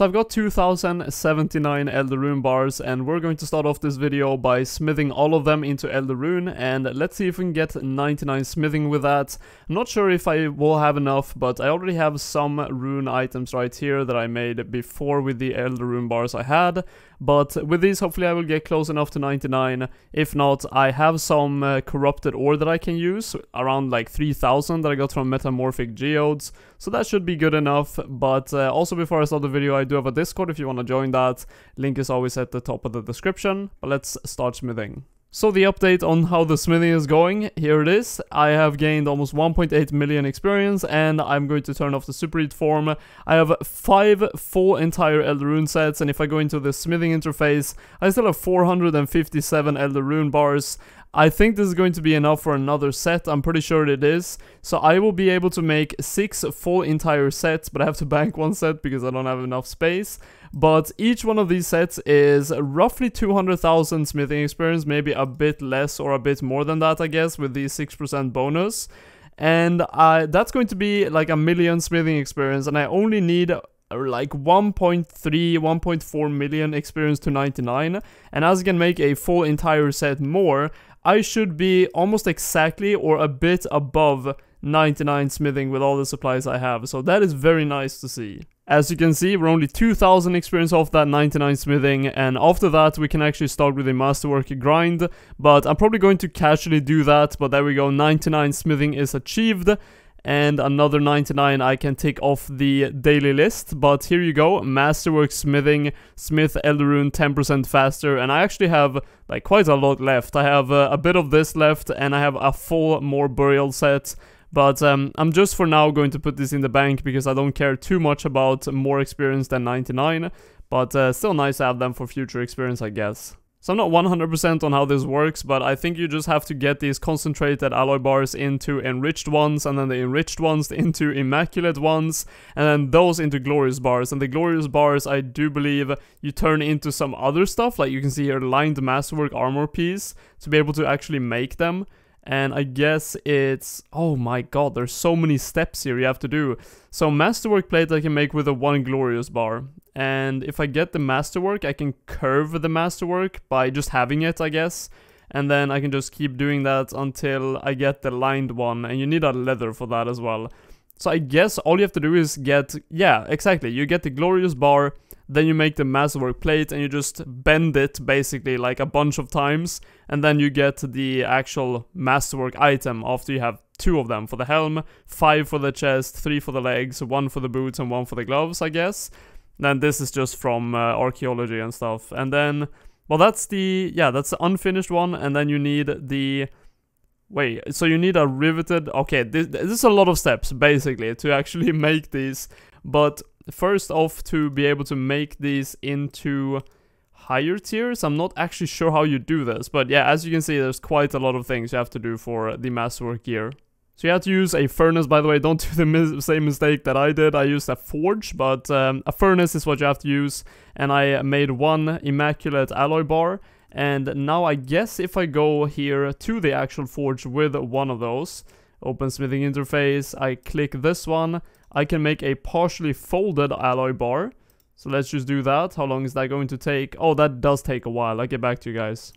So I've got 2079 Elder Rune bars and we're going to start off this video by smithing all of them into Elder Rune and let's see if we can get 99 smithing with that. I'm not sure if I will have enough but I already have some rune items right here that I made before with the Elder Rune bars I had but with these hopefully I will get close enough to 99. If not I have some uh, corrupted ore that I can use around like 3000 that I got from metamorphic geodes so that should be good enough. But uh, also before I start the video, I do have a Discord if you want to join that. Link is always at the top of the description. But let's start smithing. So the update on how the smithing is going, here it is. I have gained almost 1.8 million experience and I'm going to turn off the super eat form. I have 5 full entire Elder Rune sets and if I go into the smithing interface, I still have 457 Elder Rune bars. I think this is going to be enough for another set, I'm pretty sure it is. So I will be able to make 6 full entire sets, but I have to bank one set because I don't have enough space. But each one of these sets is roughly 200,000 smithing experience, maybe a bit less or a bit more than that, I guess, with the 6% bonus. And uh, that's going to be like a million smithing experience, and I only need uh, like 1.3 1.4 million experience to 99 and as I can make a full entire set more I should be almost exactly or a bit above 99 smithing with all the supplies I have. So that is very nice to see. As you can see, we're only 2000 experience off that 99 smithing, and after that we can actually start with a masterwork grind, but I'm probably going to casually do that, but there we go, 99 smithing is achieved, and another 99 I can take off the daily list, but here you go, masterwork smithing, smith elderune 10% faster, and I actually have like quite a lot left. I have uh, a bit of this left, and I have a full more burial set, but um, I'm just for now going to put this in the bank because I don't care too much about more experience than 99. But uh, still nice to have them for future experience, I guess. So I'm not 100% on how this works, but I think you just have to get these concentrated alloy bars into enriched ones, and then the enriched ones into immaculate ones, and then those into glorious bars. And the glorious bars, I do believe, you turn into some other stuff, like you can see here, lined masterwork armor piece, to be able to actually make them. And I guess it's... Oh my god, there's so many steps here you have to do. So masterwork plate I can make with a one glorious bar. And if I get the masterwork, I can curve the masterwork by just having it, I guess. And then I can just keep doing that until I get the lined one. And you need a leather for that as well. So I guess all you have to do is get, yeah, exactly, you get the glorious bar, then you make the work plate and you just bend it basically like a bunch of times, and then you get the actual masterwork item after you have two of them for the helm, five for the chest, three for the legs, one for the boots, and one for the gloves, I guess. Then this is just from uh, archaeology and stuff, and then well, that's the yeah, that's the unfinished one, and then you need the Wait, so you need a riveted... Okay, this, this is a lot of steps, basically, to actually make these. But first off, to be able to make these into higher tiers. I'm not actually sure how you do this, but yeah, as you can see, there's quite a lot of things you have to do for the masterwork gear. So you have to use a furnace, by the way, don't do the mis same mistake that I did. I used a forge, but um, a furnace is what you have to use. And I made one immaculate alloy bar, and now I guess if I go here to the actual forge with one of those, open smithing interface, I click this one, I can make a partially folded alloy bar. So let's just do that. How long is that going to take? Oh, that does take a while. I'll get back to you guys.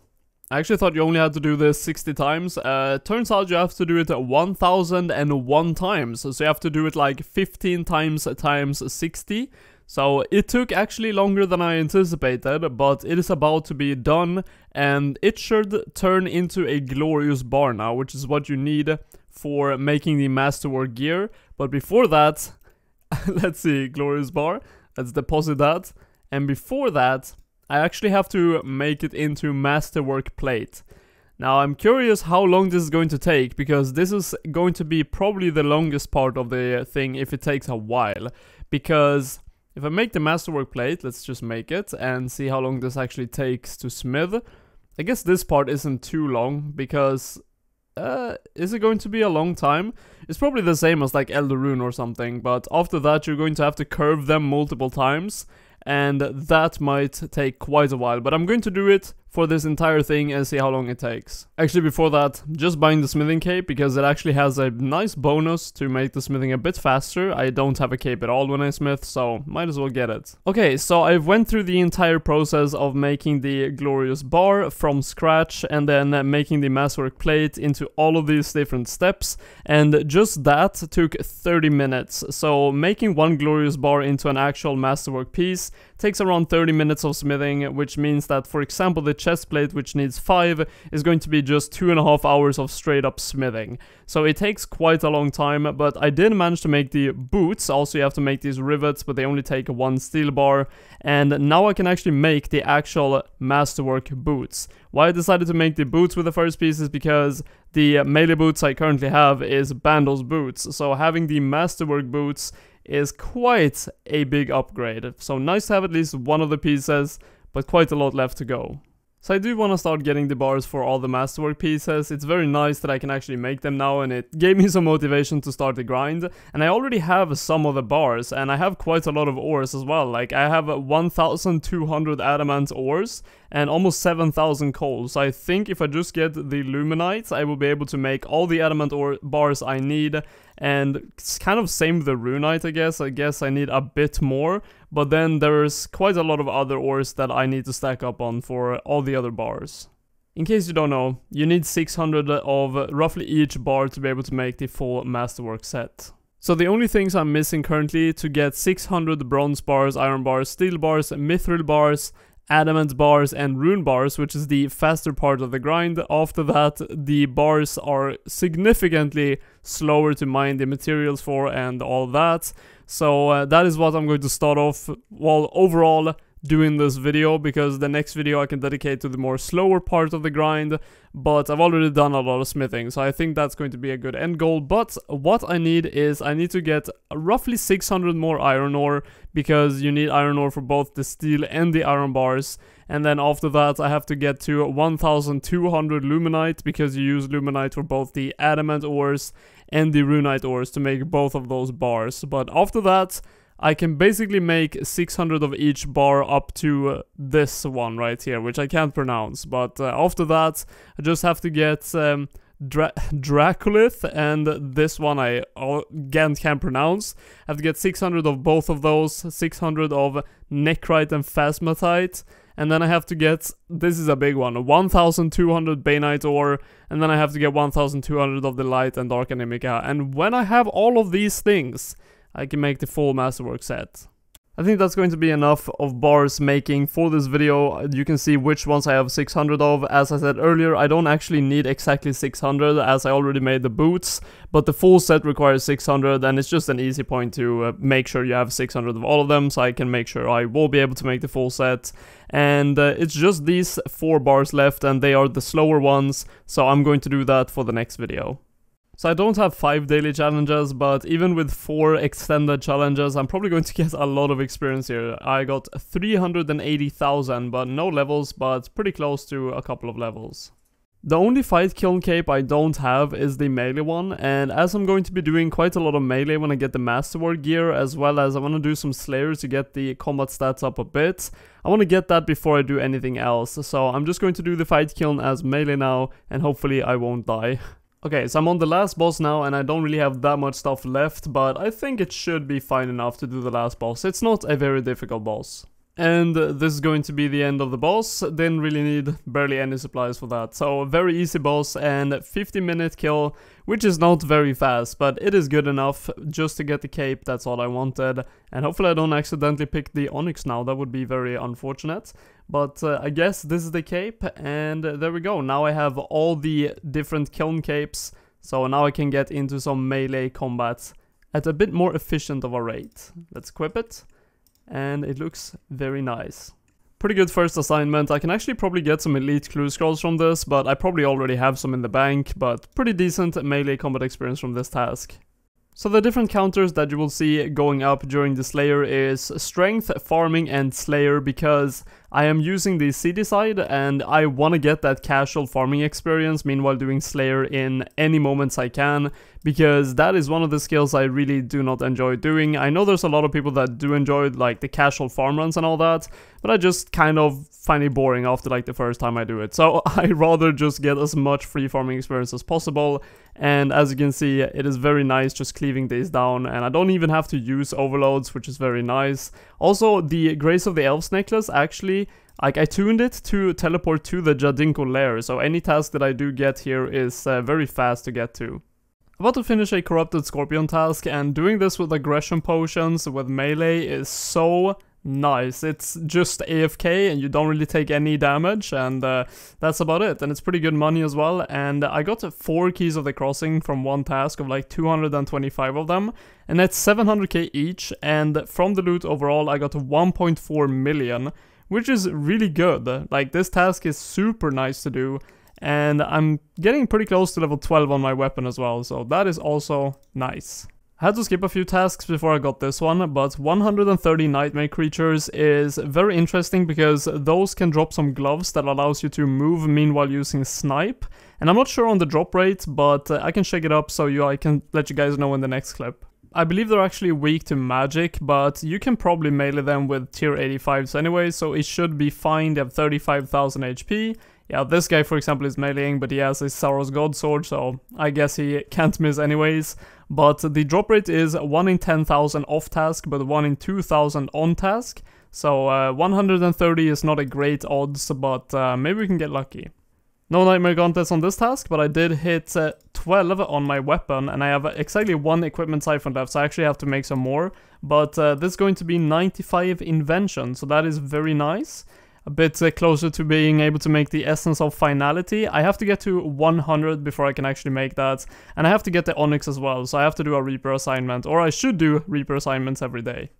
I actually thought you only had to do this 60 times. Uh, turns out you have to do it 1001 times. So you have to do it like 15 times times 60. So it took actually longer than I anticipated, but it is about to be done and it should turn into a glorious bar now, which is what you need for making the masterwork gear. But before that, let's see, glorious bar, let's deposit that. And before that, I actually have to make it into masterwork plate. Now I'm curious how long this is going to take because this is going to be probably the longest part of the thing if it takes a while because if I make the masterwork plate, let's just make it and see how long this actually takes to smith. I guess this part isn't too long because uh, is it going to be a long time? It's probably the same as like Elderune or something, but after that you're going to have to curve them multiple times, and that might take quite a while, but I'm going to do it for this entire thing and see how long it takes. Actually before that, just buying the smithing cape because it actually has a nice bonus to make the smithing a bit faster. I don't have a cape at all when I smith, so might as well get it. Okay, so I went through the entire process of making the glorious bar from scratch and then making the masswork plate into all of these different steps and just that took 30 minutes. So making one glorious bar into an actual masterwork piece takes around 30 minutes of smithing, which means that for example the chest plate, which needs 5, is going to be just 2.5 hours of straight up smithing. So it takes quite a long time, but I did manage to make the boots. Also, you have to make these rivets, but they only take one steel bar. And now I can actually make the actual masterwork boots. Why I decided to make the boots with the first piece is because the melee boots I currently have is Bandle's boots. So having the masterwork boots is quite a big upgrade. So nice to have at least one of the pieces, but quite a lot left to go. So I do want to start getting the bars for all the masterwork pieces, it's very nice that I can actually make them now and it gave me some motivation to start the grind. And I already have some of the bars and I have quite a lot of ores as well, like I have 1200 adamant ores and almost 7000 coal. So I think if I just get the luminites, I will be able to make all the adamant ore bars I need and it's kind of same with the runite I guess. I guess I need a bit more, but then there's quite a lot of other ores that I need to stack up on for all the other bars. In case you don't know, you need 600 of roughly each bar to be able to make the full masterwork set. So the only things I'm missing currently to get 600 bronze bars, iron bars, steel bars, mithril bars, adamant bars and rune bars, which is the faster part of the grind. After that, the bars are significantly slower to mine the materials for and all that. So uh, that is what I'm going to start off while overall doing this video because the next video I can dedicate to the more slower part of the grind but I've already done a lot of smithing so I think that's going to be a good end goal but what I need is I need to get roughly 600 more iron ore because you need iron ore for both the steel and the iron bars and then after that I have to get to 1200 luminite because you use luminite for both the adamant ores and the Runite ores to make both of those bars. But after that, I can basically make 600 of each bar up to uh, this one right here, which I can't pronounce. But uh, after that, I just have to get um, Dra Draculith and this one I again can't pronounce. I have to get 600 of both of those, 600 of Necrite and Phasmatite, and then I have to get, this is a big one, 1200 Bainite Ore, and then I have to get 1200 of the Light and Dark Animica, and when I have all of these things, I can make the full Masterwork set. I think that's going to be enough of bars making for this video. You can see which ones I have 600 of. As I said earlier, I don't actually need exactly 600 as I already made the boots, but the full set requires 600 and it's just an easy point to uh, make sure you have 600 of all of them so I can make sure I will be able to make the full set. And uh, it's just these four bars left and they are the slower ones, so I'm going to do that for the next video. So I don't have 5 daily challenges, but even with 4 extended challenges, I'm probably going to get a lot of experience here. I got 380,000, but no levels, but pretty close to a couple of levels. The only fight kiln cape I don't have is the melee one, and as I'm going to be doing quite a lot of melee when I get the masterwork gear, as well as I want to do some slayer to get the combat stats up a bit, I want to get that before I do anything else, so I'm just going to do the fight kiln as melee now, and hopefully I won't die. Okay, so I'm on the last boss now and I don't really have that much stuff left, but I think it should be fine enough to do the last boss. It's not a very difficult boss. And this is going to be the end of the boss, didn't really need barely any supplies for that. So very easy boss and 50 minute kill, which is not very fast, but it is good enough just to get the cape, that's all I wanted. And hopefully I don't accidentally pick the onyx now, that would be very unfortunate. But uh, I guess this is the cape, and there we go. Now I have all the different kiln capes, so now I can get into some melee combat at a bit more efficient of a rate. Let's equip it and it looks very nice. Pretty good first assignment, I can actually probably get some elite clue scrolls from this, but I probably already have some in the bank, but pretty decent melee combat experience from this task. So the different counters that you will see going up during this layer is Strength, Farming and Slayer because I am using the city side and I want to get that casual farming experience meanwhile doing Slayer in any moments I can because that is one of the skills I really do not enjoy doing. I know there's a lot of people that do enjoy like the casual farm runs and all that but I just kind of find it boring after like the first time I do it. So I rather just get as much free farming experience as possible and as you can see, it is very nice just cleaving these down and I don't even have to use overloads, which is very nice. Also, the Grace of the Elves necklace actually like I tuned it to teleport to the Jadinko lair, so any task that I do get here is uh, very fast to get to. About to finish a corrupted scorpion task and doing this with aggression potions with melee is so Nice. It's just AFK and you don't really take any damage and uh, that's about it. And it's pretty good money as well. And I got four keys of the crossing from one task of like 225 of them. And that's 700k each. And from the loot overall, I got 1.4 million, which is really good. Like this task is super nice to do. And I'm getting pretty close to level 12 on my weapon as well. So that is also nice had to skip a few tasks before I got this one, but 130 Nightmare Creatures is very interesting because those can drop some gloves that allows you to move meanwhile using Snipe. And I'm not sure on the drop rate, but uh, I can check it up so you, I can let you guys know in the next clip. I believe they're actually weak to magic, but you can probably melee them with tier 85s anyway, so it should be fine. They have 35,000 HP. Yeah, this guy for example is meleeing, but he has a Sauros God Sword, so I guess he can't miss anyways but the drop rate is 1 in 10,000 off task, but 1 in 2,000 on task. So uh, 130 is not a great odds, but uh, maybe we can get lucky. No Nightmare gauntlets on this task, but I did hit uh, 12 on my weapon, and I have exactly one equipment siphon left, so I actually have to make some more. But uh, this is going to be 95 invention, so that is very nice a bit uh, closer to being able to make the essence of finality. I have to get to 100 before I can actually make that, and I have to get the onyx as well, so I have to do a reaper assignment, or I should do reaper assignments every day.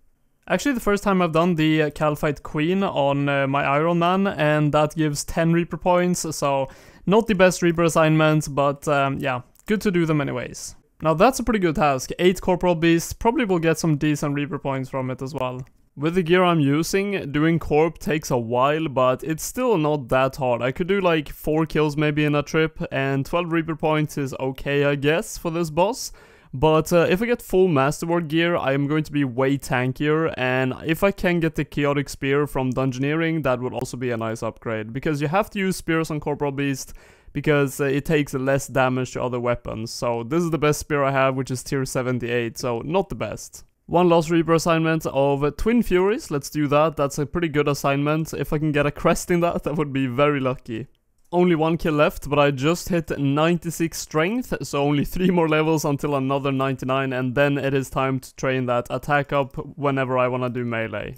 Actually, the first time I've done the uh, Calphite Queen on uh, my Iron Man, and that gives 10 Reaper points, so not the best Reaper assignment, but um, yeah, good to do them anyways. Now that's a pretty good task, 8 Corporal Beasts, probably will get some decent Reaper points from it as well. With the gear I'm using, doing corp takes a while, but it's still not that hard. I could do like 4 kills maybe in a trip, and 12 reaper points is okay I guess for this boss. But uh, if I get full Masterwork gear, I am going to be way tankier, and if I can get the Chaotic Spear from Dungeoneering, that would also be a nice upgrade, because you have to use Spears on Corporal Beast, because uh, it takes less damage to other weapons, so this is the best Spear I have, which is tier 78, so not the best. One last Reaper assignment of Twin Furies, let's do that, that's a pretty good assignment. If I can get a crest in that, that would be very lucky. Only one kill left, but I just hit 96 strength, so only 3 more levels until another 99, and then it is time to train that attack up whenever I wanna do melee.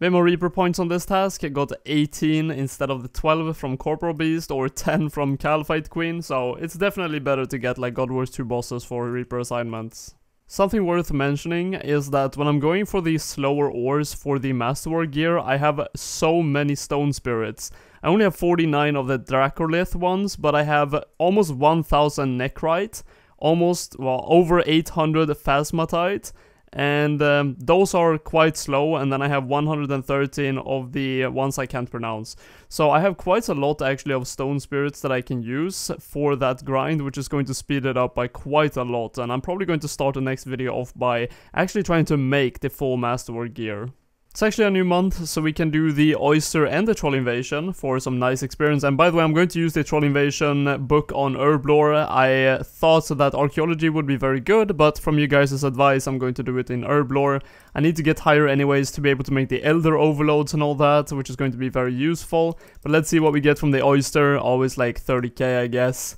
more Reaper points on this task, got 18 instead of the 12 from Corporal Beast or 10 from Calphite Queen, so it's definitely better to get like God Wars 2 bosses for Reaper assignments. Something worth mentioning is that when I'm going for the slower ores for the masterwork gear, I have so many stone spirits. I only have 49 of the Dracolith ones, but I have almost 1000 Necrite, almost, well, over 800 Phasmatite, and um, those are quite slow and then i have 113 of the ones i can't pronounce so i have quite a lot actually of stone spirits that i can use for that grind which is going to speed it up by quite a lot and i'm probably going to start the next video off by actually trying to make the full masterwork gear it's actually a new month, so we can do the Oyster and the Troll Invasion for some nice experience. And by the way, I'm going to use the Troll Invasion book on Herblore. I thought that Archaeology would be very good, but from you guys' advice, I'm going to do it in Herblore. I need to get higher anyways to be able to make the Elder Overloads and all that, which is going to be very useful. But let's see what we get from the Oyster, always like 30k, I guess.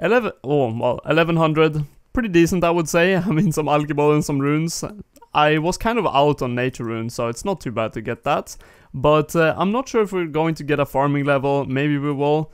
11, oh, well, 1100 pretty decent, I would say. I mean, some alchemy and some runes. I was kind of out on nature rune, so it's not too bad to get that. But uh, I'm not sure if we're going to get a farming level, maybe we will.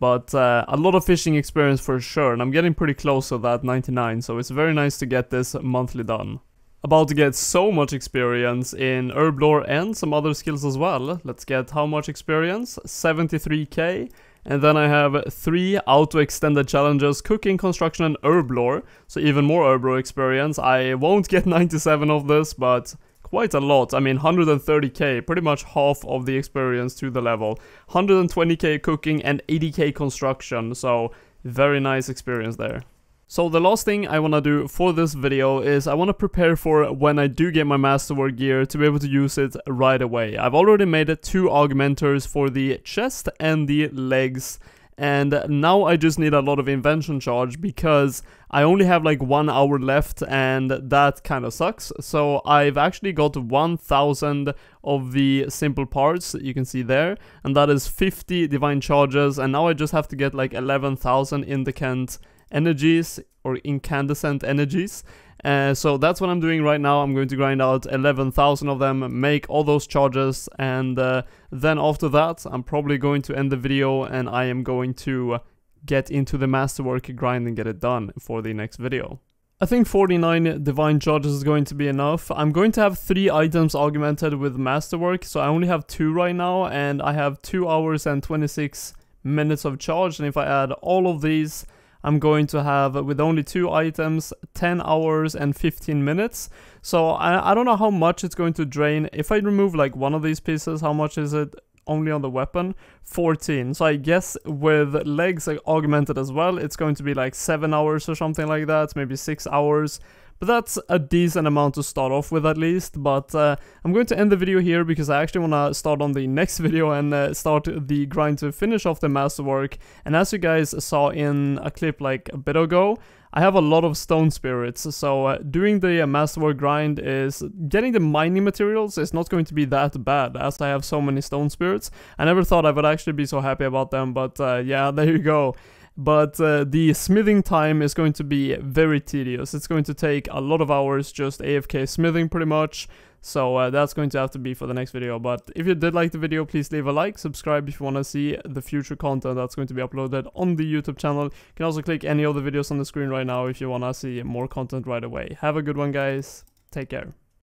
But uh, a lot of fishing experience for sure, and I'm getting pretty close to that 99, so it's very nice to get this monthly done. About to get so much experience in herb lore and some other skills as well. Let's get how much experience? 73k and then I have three auto extended challenges, cooking, construction, and herb lore. So even more herb lore experience. I won't get 97 of this, but quite a lot. I mean, 130k, pretty much half of the experience to the level. 120k cooking and 80k construction, so very nice experience there. So the last thing I want to do for this video is I want to prepare for when I do get my masterwork gear to be able to use it right away. I've already made two augmenters for the chest and the legs and now I just need a lot of invention charge because I only have like one hour left and that kind of sucks. So I've actually got 1000 of the simple parts you can see there and that is 50 divine charges and now I just have to get like 11,000 indicant energies or incandescent energies. Uh, so that's what I'm doing right now. I'm going to grind out 11,000 of them, make all those charges, and uh, then after that, I'm probably going to end the video and I am going to get into the masterwork grind and get it done for the next video. I think 49 divine charges is going to be enough. I'm going to have 3 items augmented with masterwork, so I only have 2 right now, and I have 2 hours and 26 minutes of charge, and if I add all of these, I'm going to have, uh, with only two items, 10 hours and 15 minutes. So I, I don't know how much it's going to drain. If I remove like one of these pieces, how much is it? only on the weapon 14 so i guess with legs like, augmented as well it's going to be like seven hours or something like that maybe six hours but that's a decent amount to start off with at least, but uh, I'm going to end the video here because I actually want to start on the next video and uh, start the grind to finish off the masterwork. And as you guys saw in a clip like a bit ago, I have a lot of stone spirits, so uh, doing the uh, masterwork grind is getting the mining materials is not going to be that bad as I have so many stone spirits. I never thought I would actually be so happy about them, but uh, yeah, there you go but uh, the smithing time is going to be very tedious. It's going to take a lot of hours just AFK smithing pretty much. So uh, that's going to have to be for the next video. But if you did like the video, please leave a like, subscribe if you want to see the future content that's going to be uploaded on the YouTube channel. You can also click any other videos on the screen right now if you want to see more content right away. Have a good one, guys. Take care.